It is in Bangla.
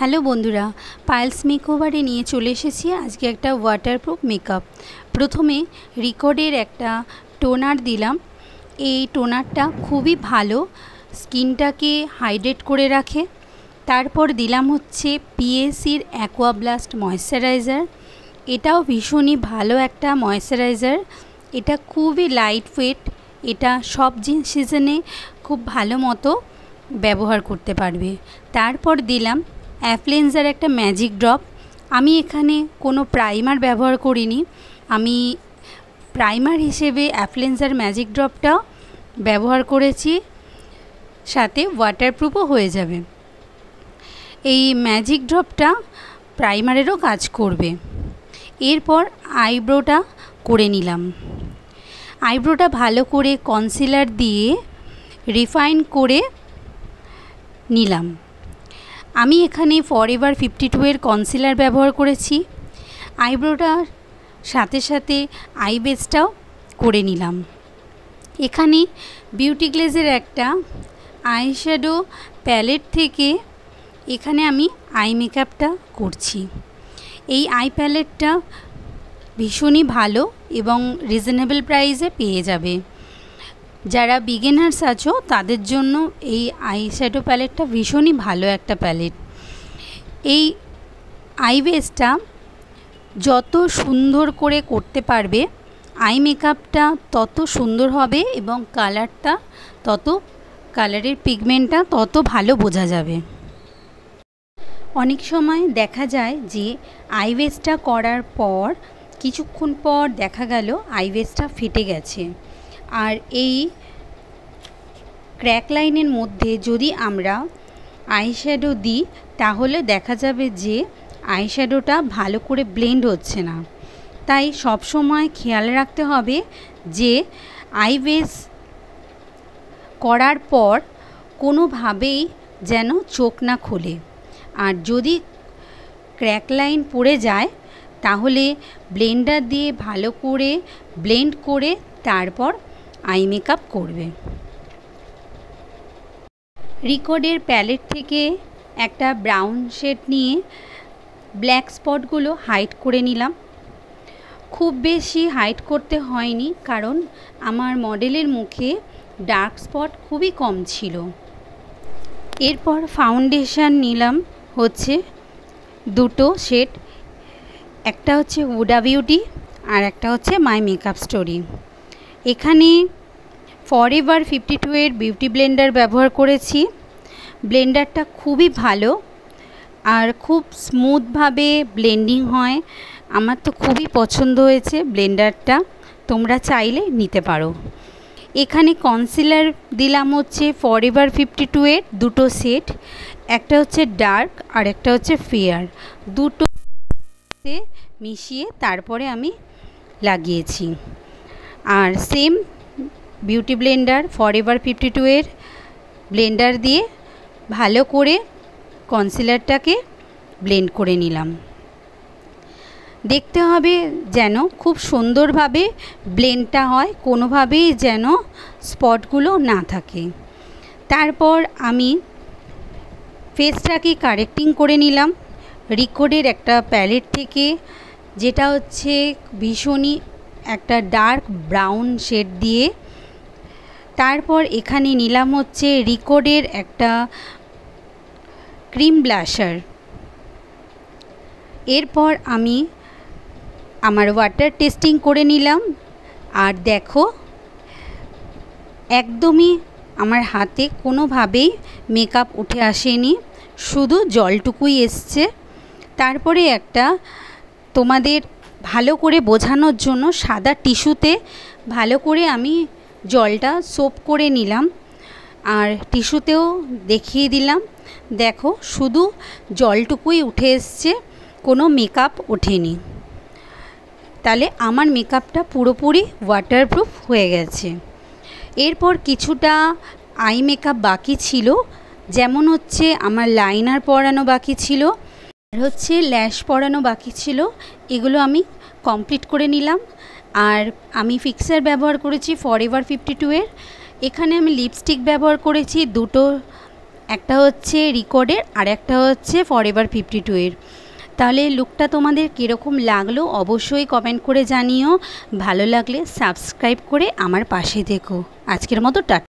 হ্যালো বন্ধুরা পায়েলস মেকওভারে নিয়ে চলে এসেছি আজকে একটা ওয়াটারপ্রুফ মেকআপ প্রথমে রিকর্ডের একটা টোনার দিলাম এই টোনারটা খুবই ভালো স্কিনটাকে হাইড্রেট করে রাখে তারপর দিলাম হচ্ছে পিএসির অ্যাকোয়াব্লাস্ট ময়শ্চারাইজার এটাও ভীষণই ভালো একটা ময়শ্চারাইজার এটা খুবই লাইট ওয়েট এটা সব জিন সিজনে খুব ভালো মতো ব্যবহার করতে পারবে তারপর দিলাম অ্যাপ্লেন্সার একটা ম্যাজিক ড্রপ আমি এখানে কোনো প্রাইমার ব্যবহার করিনি আমি প্রাইমার হিসেবে অ্যাপ্লেন্সার ম্যাজিক ড্রপটা ব্যবহার করেছি সাথে ওয়াটারপ্রুফও হয়ে যাবে এই ম্যাজিক ড্রপটা প্রাইমারেরও কাজ করবে এরপর আইব্রোটা করে নিলাম আইব্রোটা ভালো করে কনসিলার দিয়ে রিফাইন করে নিলাম আমি এখানে ফর এভার ফিফটি টু এর কনসিলার ব্যবহার করেছি আইব্রোটার সাথে সাথে আই বেসটাও করে নিলাম এখানে বিউটি গ্লেজের একটা আইশ্যাডো প্যালেট থেকে এখানে আমি আই মেকআপটা করছি এই আই প্যালেটটা ভীষণই ভালো এবং রিজনেবল প্রাইসে পেয়ে যাবে যারা বিগেনার্স আছো তাদের জন্য এই আই শ্যাডো প্যালেটটা ভীষণই ভালো একটা প্যালেট এই বেসটা যত সুন্দর করে করতে পারবে আই মেকআপটা তত সুন্দর হবে এবং কালারটা তত কালারের পিগমেন্টটা তত ভালো বোঝা যাবে অনেক সময় দেখা যায় যে আইবেসটা করার পর কিছুক্ষণ পর দেখা গেল আইবেসটা ফেটে গেছে আর এই ক্র্যাক লাইনের মধ্যে যদি আমরা আইশ্যাডো দিই তাহলে দেখা যাবে যে আইশ্যাডোটা ভালো করে ব্লেন্ড হচ্ছে না তাই সব সময় খেয়াল রাখতে হবে যে বেস করার পর কোনোভাবেই যেন চোখ না খোলে আর যদি ক্র্যাক লাইন পড়ে যায় তাহলে ব্লেন্ডার দিয়ে ভালো করে ব্লেন্ড করে তারপর আই মেকআপ করবে রিকর্ডের প্যালেট থেকে একটা ব্রাউন শেড নিয়ে ব্ল্যাক স্পটগুলো হাইট করে নিলাম খুব বেশি হাইট করতে হয়নি কারণ আমার মডেলের মুখে ডার্ক স্পট খুবই কম ছিল এরপর ফাউন্ডেশন নিলাম হচ্ছে দুটো শেড একটা হচ্ছে উডা বিউটি আর একটা হচ্ছে মাই মেকআপ স্টোরি এখানে ফরএভার ফিফটি টু এর বিউটি ব্লেন্ডার ব্যবহার করেছি ব্লেন্ডারটা খুবই ভালো আর খুব স্মুথভাবে ব্লেন্ডিং হয় আমার তো খুবই পছন্দ হয়েছে ব্লেন্ডারটা তোমরা চাইলে নিতে পারো এখানে কনসিলার দিলাম হচ্ছে ফরএভার ফিফটি টু এর দুটো সেট একটা হচ্ছে ডার্ক আর একটা হচ্ছে ফেয়ার দুটো মিশিয়ে তারপরে আমি লাগিয়েছি আর same beauty blender Forever fifty two এর ব্লেন্ডার দিয়ে ভালো করে কনসিলারটাকে ব্লেন্ড করে নিলাম দেখতে হবে যেন খুব সুন্দরভাবে ব্লেন্ডটা হয় কোনোভাবেই যেন স্পটগুলো না থাকে তারপর আমি ফেসটাকে কারেক্টিং করে নিলাম রিকোডের একটা প্যালেট থেকে যেটা হচ্ছে ভীষণই একটা ডার্ক ব্রাউন শেড দিয়ে তারপর এখানে নিলাম হচ্ছে রিকোডের একটা ক্রিম ব্লাশার এরপর আমি আমার ওয়াটার টেস্টিং করে নিলাম আর দেখো একদমই আমার হাতে কোনোভাবেই মেকআপ উঠে আসেনি শুধু জলটুকুই এসছে তারপরে একটা তোমাদের ভালো করে বোঝানোর জন্য সাদা টিস্যুতে ভালো করে আমি জলটা সোপ করে নিলাম আর টিস্যুতেও দেখিয়ে দিলাম দেখো শুধু জলটুকুই উঠে এসছে কোনো মেকআপ ওঠেনি তাহলে আমার মেকআপটা পুরোপুরি ওয়াটারপ্রুফ হয়ে গেছে এরপর কিছুটা আই মেকআপ বাকি ছিল যেমন হচ্ছে আমার লাইনার পরানো বাকি ছিল আর হচ্ছে ল্যাশ পরানো বাকি ছিল এগুলো আমি কমপ্লিট করে নিলাম আর আমি ফিক্সার ব্যবহার করেছি ফর এভার ফিফটি টুয়ের এখানে আমি লিপস্টিক ব্যবহার করেছি দুটো একটা হচ্ছে রিকর্ডের আর একটা হচ্ছে ফর এভার ফিফটি টুয়ের তাহলে লুকটা তোমাদের কীরকম লাগলো অবশ্যই কমেন্ট করে জানিও ভালো লাগলে সাবস্ক্রাইব করে আমার পাশে দেখো আজকের মতো টাটা